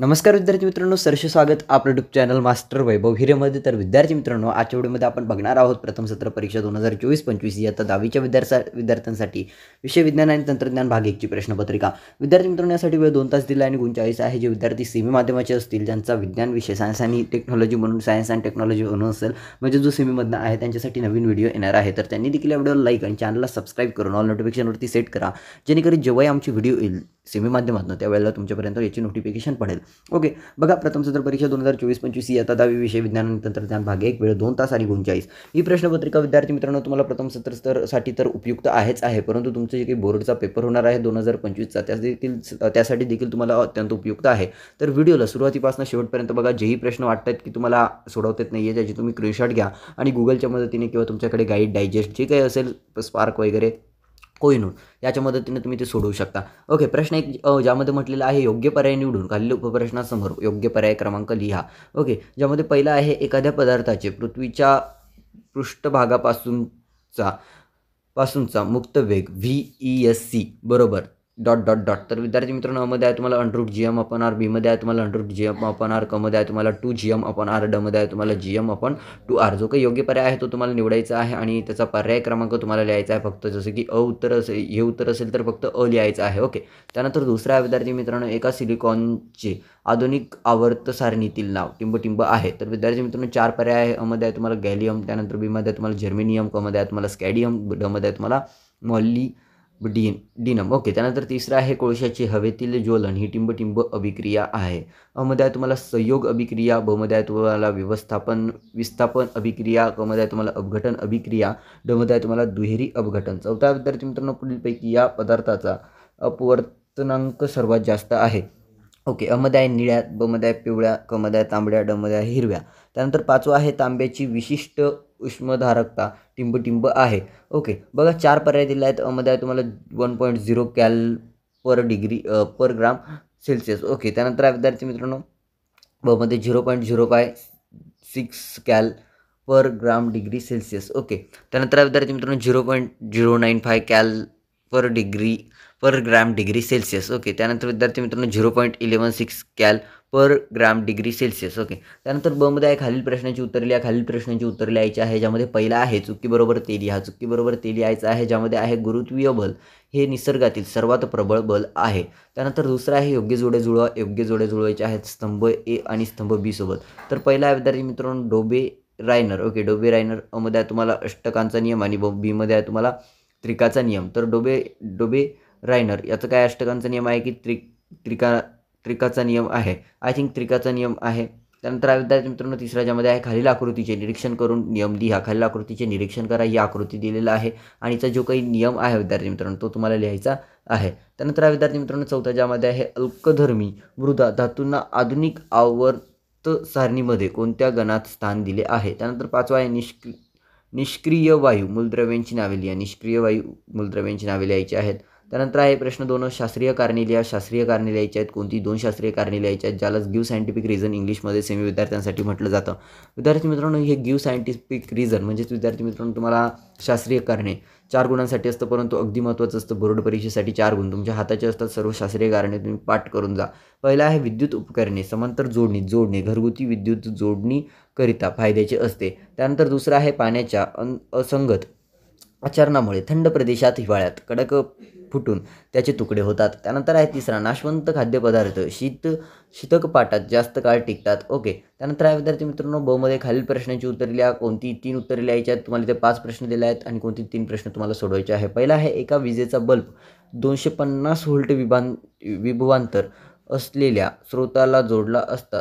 नमस्कार विद्यार्थी मित्रांनो सरसे स्वागत आपलं यूट्यूब चॅनल मास्टर वैभव हिरेमध्ये तर विद्यार्थी मित्रांनो आजच्या व्हिडिओमध्ये आपण बघणार आहोत प्रथम सत्र परीक्षा दोन हजार चोवीस पंचवीस इयत्ता दहावीच्या विद्यार्थ्या विद्यार्थ्यांसाठी विषय विज्ञान आणि तंत्रज्ञान भाग एकची प्रश्नपत्रिका विद्यार्थी मित्रांनो यासाठी वेळ दोन तास दिला आणि गुणचाळीस आहे जे विद्यार्थी सेमी माध्यमाचे असतील ज्यांचा विज्ञान विषय सायन्स आणि टेक्नॉलॉजी म्हणून सायन्स अँड टेक्नॉलॉजी म्हणून असेल म्हणजे जो सेमीमधनं आहे त्यांच्यासाठी नवीन व्हिडिओ येणार आहे तर त्यांनी देखील या व्हिडिओला लाईक आणि चॅनलला सबस्क्राईब करून ऑल नोटिफिकेशनवरती सेट करा जेणेकरून जेव्हाही आमची व्हिडिओ येईल सेमी माध्यमातून त्यावेळेला तुमच्यापर्यंत याची नोटिफिकेशन पडेल ओके बघा प्रथम सत्र परीक्षा दोन हजार चोवीस पंचवीस ही आता दहावी विषय विज्ञान आणि तंत्रज्ञान भाग एक वेळ दोन तास आणि गुंचाळीस ही प्रश्नपत्रिका विद्यार्थी मित्रांनो तुम्हाला प्रथम सत्र स्तरासाठी तर उपयुक्त आहेच आहे परंतु तुमचं जे काही बोर्डचा पेपर होणार आहे दोन हजार पंचवीसचा त्या देखील त्यासाठी देखील तुम्हाला अत्यंत उपयुक्त आहे तर व्हिडिओला सुरुवातीपासून शेवटपर्यंत बघा जेही प्रश्न वाटतात की तुम्हाला सोडवत नाही आहे ज्याची तुम्ही स्क्रीनशॉट घ्या आणि गुगलच्या मदतीने किंवा तुमच्याकडे गाईड डायजेस्ट जे काही असेल स्पार्क वगैरे कोहिनूर याच्या मदतीने तुम्ही ते सोडवू शकता ओके प्रश्न एक ज्यामध्ये म्हटलेला आहे योग्य पर्याय निवडून खालील उपप्रश्नासमोर योग्य पर्याय क्रमांक लिहा ओके ज्यामध्ये पहिला आहे एखाद्या पदार्थाचे पृथ्वीच्या पृष्ठभागापासूनचा पासूनचा मुक्त वेग व्ही ई एस सी बरोबर डॉट डॉट डॉट तर विद्यार्थी मित्रांनो अमध्ये आहे तुम्हाला under root G M upon R बीमध्ये आहे तुम्हाला under G M upon R कमध्ये आहे तुम्हाला two G M upon R डमध्ये आहे तुम्हाला G M upon two R जो काही योग्य पर्याय आहे तो तुम्हाला निवडायचा आहे आणि त्याचा पर्याय क्रमांक तुम्हाला लिहायचा आहे फक्त जसं की अ उत्तर असेल हे उत्तर असेल तर फक्त अ लिहायचं आहे ओके त्यानंतर दुसरा विद्यार्थी मित्रांनो एका सिलिकॉनचे आधुनिक आवर्त सारणीतील नाव टिंबटिंब आहे तर विद्यार्थी मित्रांनो चार पर्याय आहे अमध्ये आहे तुम्हाला गॅलियम त्यानंतर बीमध्ये तुम्हाला जर्मेनियम कमध्ये आहे तुम्हाला स्कॅडियम डमध्ये आहे तुम्हाला मॉली डी डिनम ओके त्यानंतर तिसरं आहे कोळशाची हवेतील ज्वलन ही टिंबटिंब अभिक्रिया आहे अमध्ये आहे तुम्हाला संयोग अभिक्रिया बमदाय तुम्हाला व्यवस्थापन विस्थापन अभिक्रिया कमदाय आहे तुम्हाला अपघटन अभिक्रिया डमध्ये तुम्हाला दुहेरी अपघटन चौथा विद्यार्थी मित्रांनो पुढीलपैकी या पदार्थाचा अपवर्तनांक सर्वात जास्त आहे ओके अमदाय निळ्या बमदाय पिवळ्या कमदाय तांबड्या डमद आहे हिरव्या त्यानंतर पाचवा आहे तांब्याची विशिष्ट उष्मधारकता टिंबटिंब आहे ओके बघा चार पर्याय दिले आहेत मध्ये आहे तुम्हाला one point zero cal per degree per gram Celsius okay त्यानंतर आहे विद्यार्थी मित्रांनो मध्ये zero point zero five six cal per gram degree Celsius okay त्यानंतर विद्यार्थी मित्रांनो zero point zero nine five cal per degree per gram degree Celsius okay त्यानंतर विद्यार्थी मित्रांनो zero point eleven six cal per gram degree Celsius okay त्यानंतर बमध्ये आहे खालील प्रश्नाची उत्तर लिहा खालील प्रश्नाची उत्तर लिहायची आहे ज्यामध्ये पहिला आहे चुकीबरोबर ते लिहा चुकीबरोबर ते लिहायचं आहे ज्यामध्ये आहे गुरुत्वीय बल हे निसर्गातील सर्वात प्रबळ बल आहे त्यानंतर दुसरं आहे योग्य जोडे जुळवा योग्य जोडे जुळवायचे आहेत स्तंभ ए आणि स्तंभ बी सोबत तर पहिला आहे विद्यार्थी मित्रांनो डोबे रायनर ओके डोबे रायनर अमध्ये आहे तुम्हाला अष्टकांचा नियम आणि ब बीमध्ये आहे तुम्हाला त्रिकाचा नियम तर डोबे डोबे रायनर याचं काय अष्टकांचा नियम आहे की त्रि त्रिका त्रिकाचा नियम आहे आय थिंक त्रिकाचा नियम आहे त्यानंतर विद्यार्थी मित्रांनो तिसऱ्या ज्यामध्ये आहे खालील आकृतीचे निरीक्षण करून नियम लिहा खालील आकृतीचे निरीक्षण करा ही आकृती दिलेला आहे आणि जो काही नियम आहे विद्यार्थी मित्रांनो तो तुम्हाला लिहायचा आहे त्यानंतर विद्यार्थी मित्रांनो चौथ्या ज्यामध्ये आहे अल्कधर्मी मृदा धातूंना आधुनिक आवर्त सारणीमध्ये कोणत्या गणात स्थान दिले आहे त्यानंतर पाचवा आहे निष्क्रि निष्क्रिय वायू मूलद्रव्यांची नावे लिहा निष्क्रिय वायू मूलद्रव्यांची नावे लिहायची आहेत त्यानंतर आहे प्रश्न दोन शास्त्रीय कारणे लिहा शास्त्रीय कारणे लिहायच्या आहेत कोणती दोन शास्त्रीय कारणे लिहायच्या आहेत ज्याला गिव्ह सायंटिफिक रिझन इंग्लिशमध्ये सेमी विद्यार्थ्यांसाठी म्हटलं जातं विद्यार्थी मित्रांनो हे गिव्ह सायंटिफिक रिझन म्हणजेच विद्यार्थी मित्रांनो तुम्हाला शास्त्रीय कारणे चार गुणांसाठी असतं परंतु अगदी महत्त्वाचं असतं बोर्ड परीक्षेसाठी चार गुण तुमच्या हाताचे असतात सर्व शास्त्रीय कारणे तुम्ही पाठ करून जा पहिला आहे विद्युत उपकरणे समांतर जोडणी जोडणे घरगुती विद्युत जोडणी करिता फायद्याचे असते त्यानंतर दुसरं आहे पाण्याच्या अन असंगत आचरणामुळे थंड प्रदेशात हिवाळ्यात कडक फुटून त्याचे तुकडे होतात त्यानंतर आहे तिसरा नाशवंत खाद्यपदार्थ शीत शीतक पाटात जास्त काळ टिकतात ओके त्यानंतर आहे विद्यार्थी मित्रांनो बहुमध्ये खालील प्रश्नांची उत्तरे लिहा कोणती तीन उत्तरे लिहायची आहेत तुम्हाला ते पाच प्रश्न दिले आहेत आणि कोणती तीन प्रश्न तुम्हाला सोडवायचे आहे पहिला आहे एका विजेचा बल्ब दोनशे पन्नास व्होल्ट विभान विभवांतर असलेल्या स्रोताला जोडला असता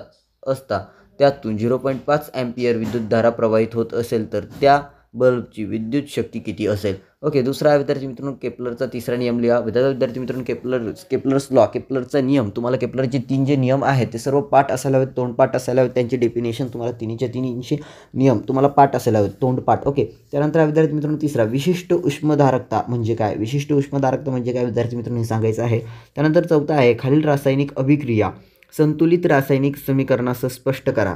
असता त्यातून झिरो पॉईंट पाच एम्पियर विद्युतधारा प्रवाहित होत असेल तर त्या बल्बची विद्युत शक्ती किती असेल ओके दुसरा विद्यार्थी मित्रांनो केपलरचा तिसरा नियम लिहा विद्यार्थी मित्रांनो केपलर केपलर्स लॉ केपलरचा नियम तुम्हाला केपलरचे तीन जे नियम आहेत ते सर्व पाठ असायला हवेत तोंडपाठ असायला हवेत त्यांचे डेफिनेशन तुम्हाला तिन्हीच्या तीनशे नियम तुम्हाला पाठ असायला हवेत पाठ ओके त्यानंतर विद्यार्थी मित्रांनो तिसरा विशिष्ट उष्मधारकता म्हणजे काय विशिष्ट उष्मधारकता म्हणजे काय विद्यार्थी मित्रांनो सांगायचं आहे त्यानंतर चौथा आहे खालील रासायनिक अभिक्रिया संतुलित रासायनिक समीकरणास स्पष्ट करा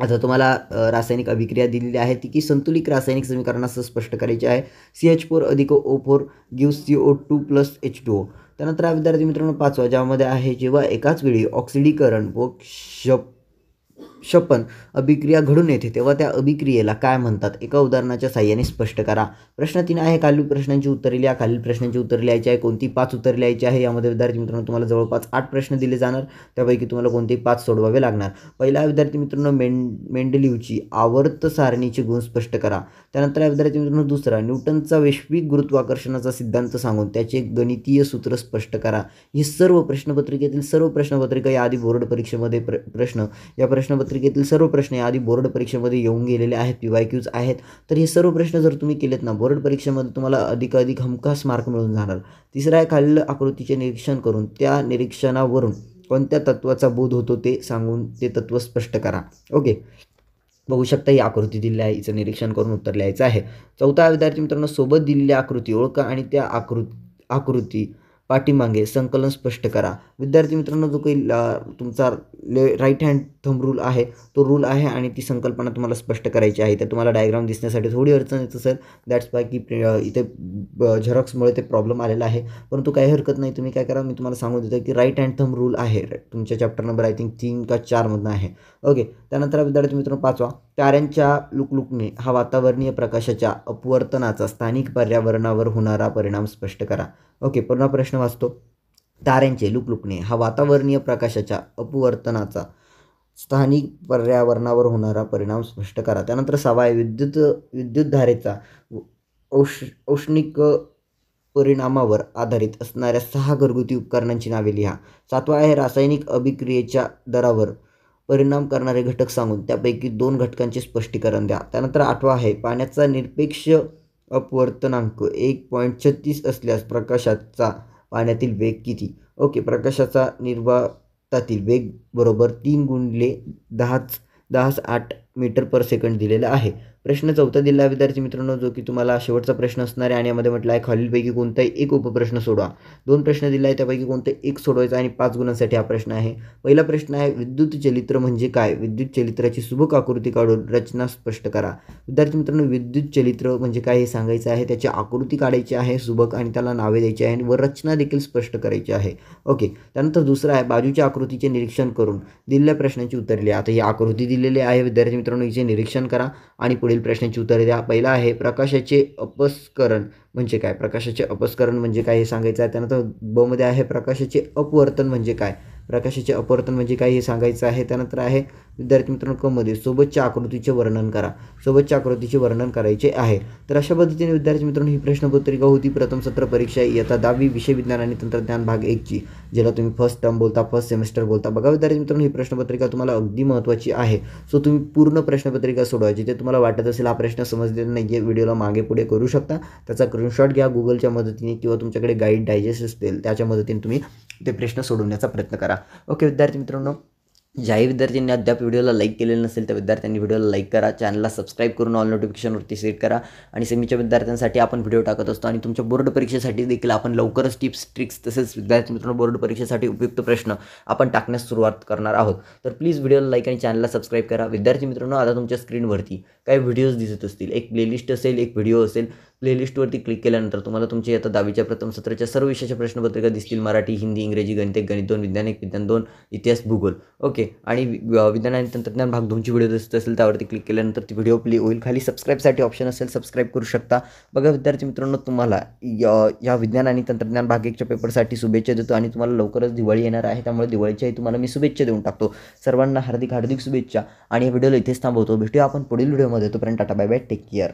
आता तुम्हाला रासायनिक अभिक्रिया दिलेली आहे ती की संतुलित रासायनिक समीकरण स्पष्ट करायचे आहे सी एच फोर अधिक O four give C O two plus H two O त्यानंतर विद्यार्थी मित्रांनो पाचवा ज्यामध्ये आहे जेव्हा एकाच वेळी ऑक्सिडीकरण व शप शपन अभिक्रिया घडून येते तेव्हा त्या अभिक्रियेला काय म्हणतात एका उदाहरणाच्या साह्याने स्पष्ट करा प्रश्न तीन आहे खालील प्रश्नांची उत्तरे लिहा खालील प्रश्नांची उत्तरे लिहायची आहे कोणती पाच उत्तरे लिहायची आहे यामध्ये विद्यार्थी मित्रांनो तुम्हाला जवळपास आठ प्रश्न दिले जाणार त्यापैकी तुम्हाला कोणते पाच सोडवावे लागणार पहिला विद्यार्थी मित्रांनो में मेंडलिवची आवर्त सारणीचे गुण स्पष्ट करा त्यानंतर विद्यार्थी मित्रांनो दुसरा न्यूटनचा वैश्विक गुरुत्वाकर्षणाचा सिद्धांत सांगून त्याचे गणितीय सूत्र स्पष्ट करा हे सर्व प्रश्नपत्रिकेतील सर्व प्रश्नपत्रिका याआधी बोर्ड परीक्षेमध्ये प्रश्न या प्रश्नपत्र पत्रिकेतील सर्व प्रश्न आधी बोर्ड परीक्षेमध्ये येऊन गेलेले आहेत पी वाय क्यूज आहेत तर हे सर्व प्रश्न जर तुम्ही केलेत ना बोर्ड परीक्षेमध्ये तुम्हाला अधिकाधिक हमखास मार्क मिळून जाणार तिसरा आहे खालील आकृतीचे निरीक्षण करून त्या निरीक्षणावरून कोणत्या तत्वाचा बोध होतो ते सांगून ते तत्व स्पष्ट करा ओके बघू शकता ही आकृती दिली आहे हिचं निरीक्षण करून उत्तर लिहायचं आहे चौथा विद्यार्थी मित्रांनो सोबत दिलेली आकृती ओळखा आणि त्या आकृ आकृती पाठीमागे संकलन स्पष्ट करा विद्यार्थी मित्रांनो जो काही तुमचा ले राईट हँड थंब रूल आहे तो रूल आहे आणि ती संकल्पना तुम्हाला स्पष्ट करायची आहे तर तुम्हाला डायग्राम दिसण्यासाठी थोडी अडचण येत असेल दॅट्स बाय की इथे झरॉक्समुळे ते प्रॉब्लेम आलेला आहे परंतु काही हरकत नाही तुम्ही काय करा मी तुम्हाला सांगू देतो की राईट हँड थंब रूल आहे तुमच्या चॅप्टर नंबर आय थिंक तीन का चारमधून आहे ओके त्यानंतर विद्यार्थी मित्रांनो पाचवा ताऱ्यांच्या लुकलुकणे हा वातावरणीय प्रकाशाच्या अपवर्तनाचा स्थानिक पर्यावरणावर होणारा परिणाम स्पष्ट करा ओके पुन्हा प्रश्न वाचतो ताऱ्यांचे लुकलुकणे हा वातावरणीय प्रकाशाच्या अपवर्तनाचा स्थानिक पर्यावरणावर होणारा परिणाम स्पष्ट करा त्यानंतर सहा आहे विद्युत विद्युतधारेचा औष औष्णिक परिणामावर आधारित असणाऱ्या सहा घरगुती उपकरणांची नावे लिहा सातवा आहे रासायनिक अभिक्रियेच्या दरावर परिणाम करणारे घटक सांगून त्यापैकी दोन घटकांचे स्पष्टीकरण द्या त्यानंतर आठवा आहे पाण्याचा निरपेक्ष अपवर्तनांक एक पॉईंट छत्तीस असल्यास प्रकाशाचा पाण्यातील वेग किती ओके प्रकाशाचा निर्वातातील वेग बरोबर तीन गुणले दहाच दहाच आठ मीटर पर सेकंड दिलेला आहे प्रश्न चौथा दिला विद्यार्थी मित्रांनो जो की तुम्हाला शेवटचा प्रश्न असणार आहे आणि यामध्ये म्हटलं आहे खालीलपैकी कोणताही एक उपप्रश्न सोडवा दोन प्रश्न दिला आहे त्यापैकी कोणता एक सोडवायचा आणि पाच गुणांसाठी हा प्रश्न आहे पहिला प्रश्न आहे विद्युत चलित्र म्हणजे काय विद्युत चलित्राची सुबक आकृती काढून रचना स्पष्ट करा विद्यार्थी मित्रांनो विद्युत चलित्र म्हणजे काय हे सांगायचं आहे त्याची आकृती काढायची आहे सुबक आणि त्याला नावे द्यायची आहे आणि व रचना देखील स्पष्ट करायची आहे ओके त्यानंतर दुसरं आहे बाजूच्या आकृतीचे निरीक्षण करून दिलेल्या प्रश्नाची लिहा आता ही आकृती दिलेली आहे विद्यार्थी मित्रांनो हिचे निरीक्षण करा आणि पुढे पुढील प्रश्नाची उत्तरे द्या पहिला आहे प्रकाशाचे अपस्करण म्हणजे काय प्रकाशाचे अपस्करण म्हणजे काय हे सांगायचं आहे त्यानंतर बमध्ये आहे प्रकाशाचे अपवर्तन म्हणजे काय प्रकाशाचे अपवर्तन म्हणजे काय हे सांगायचं आहे त्यानंतर आहे विद्यार्थी मित्रांनो कमध्ये सोबतच्या आकृतीचे वर्णन करा सोबतच्या आकृतीचे वर्णन करायचे आहे तर अशा पद्धतीने विद्यार्थी मित्रांनो ही प्रश्नपत्रिका होती प्रथम सत्र परीक्षा येता दहावी विषय विज्ञान आणि तंत्रज्ञान भाग एकची ज्याला तुम्ही फर्स्ट टर्म बोलता फर्स्ट सेमेस्टर बोलता बघा विद्यार्थी मित्रांनो ही प्रश्नपत्रिका तुम्हाला अगदी महत्त्वाची आहे सो तुम्ही पूर्ण प्रश्नपत्रिका सोडवायची ते तुम्हाला वाटत असेल हा प्रश्न समजले नाही व्हिडिओला मागे पुढे करू शकता त्याचा स्क्रीनशॉट घ्या गुगलच्या मदतीने किंवा तुमच्याकडे गाईड डायजेस्ट असतील त्याच्या मदतीने तुम्ही ते प्रश्न सोडवण्याचा प्रयत्न करा ओके विद्यार्थी मित्रांनो ज्याही विद्यार्थ्यांनी अद्याप व्हिडिओला लाईक केलेलं नसेल त्या विद्यार्थ्यांनी व्हिडिओला लाईक करा चॅनलला सबस्क्राईब करून ऑल नोटिफिकेशनवरती सेट करा आणि सेमीच्या विद्यार्थ्यांसाठी आपण व्हिडिओ टाकत असतो आणि तुमच्या बोर्ड परीक्षेसाठी देखील आपण लवकरच टिप्स ट्रिक्स तसेच विद्यार्थी मित्रांनो बोर्ड परीक्षेसाठी उपयुक्त प्रश्न आपण टाकण्यास सुरुवात करणार आहोत तर प्लीज व्हिडिओला लाईक आणि चॅनलला सबस्क्राईब करा विद्यार्थी मित्रांनो आता तुमच्या स्क्रीनवरती काही व्हिडिओज दिसत असतील एक प्लेलिस्ट असेल एक व्हिडिओ असेल प्लेलिस्टवरती क्लिक केल्यानंतर तुम्हाला तुमचे आता दहावीच्या प्रथम सत्राच्या सर्व विषयाच्या प्रश्नपत्रिका दिसतील मराठी हिंदी इंग्रजी गणित गणित दोन विज्ञान एक विज्ञान दोन इतिहास भूगोल ओके आणि विज्ञान आणि तंत्रज्ञान भाग दोनची व्हिडिओ दिसत असेल त्यावरती क्लिक केल्यानंतर ती व्हिडिओ प्ले होईल खाली सबस्क्राईबसाठी ऑप्शन असेल सबस्क्राईब करू शकता बघा विद्यार्थी मित्रांनो तुम्हाला या विज्ञान आणि तंत्रज्ञान भाग एकच्या पेपरसाठी शुभेच्छा देतो आणि तुम्हाला लवकरच दिवाळी येणार आहे त्यामुळे दिवाळीच्याही तुम्हाला मी शुभेच्छा देऊन टाकतो सर्वांना हार्दिक हार्दिक शुभेच्छा आणि व्हिडिओला इथेच थांबवतो भेटूया आपण पुढील व्हिडिओमध्ये तोपर्यंत tata bye bye take care